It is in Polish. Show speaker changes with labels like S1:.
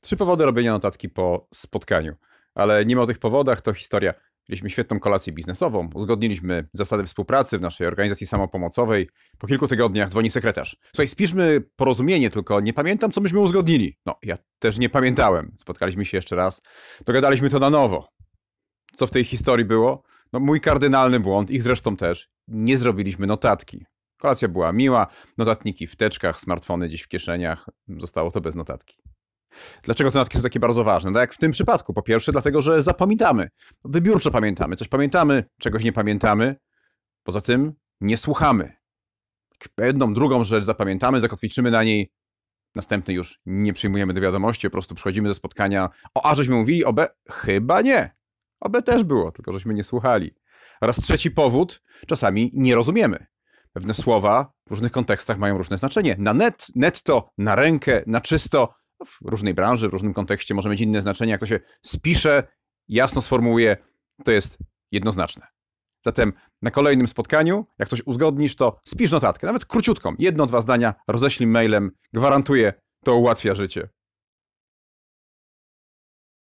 S1: Trzy powody robienia notatki po spotkaniu. Ale nie ma o tych powodach, to historia. Mieliśmy świetną kolację biznesową, uzgodniliśmy zasady współpracy w naszej organizacji samopomocowej. Po kilku tygodniach dzwoni sekretarz. Słuchaj, spiszmy porozumienie, tylko nie pamiętam, co myśmy uzgodnili. No, ja też nie pamiętałem. Spotkaliśmy się jeszcze raz, dogadaliśmy to na nowo. Co w tej historii było? No, mój kardynalny błąd, ich zresztą też. Nie zrobiliśmy notatki. Kolacja była miła, notatniki w teczkach, smartfony gdzieś w kieszeniach. Zostało to bez notatki. Dlaczego te notatki są takie bardzo ważne? Tak jak w tym przypadku. Po pierwsze, dlatego, że zapominamy. Wybiórczo pamiętamy. Coś pamiętamy, czegoś nie pamiętamy. Poza tym nie słuchamy. Jedną, drugą rzecz zapamiętamy, zakotwiczymy na niej. Następny już nie przyjmujemy do wiadomości, po prostu przychodzimy ze spotkania. O A żeśmy mówili, o B chyba nie. O B też było, tylko żeśmy nie słuchali. Oraz trzeci powód, czasami nie rozumiemy. Pewne słowa w różnych kontekstach mają różne znaczenie. Na net, netto, na rękę, na czysto, w różnej branży, w różnym kontekście może mieć inne znaczenie. Jak to się spisze, jasno sformułuje, to jest jednoznaczne. Zatem na kolejnym spotkaniu, jak coś uzgodnisz, to spisz notatkę, nawet króciutką, jedno, dwa zdania, roześlij mailem, gwarantuję, to ułatwia życie.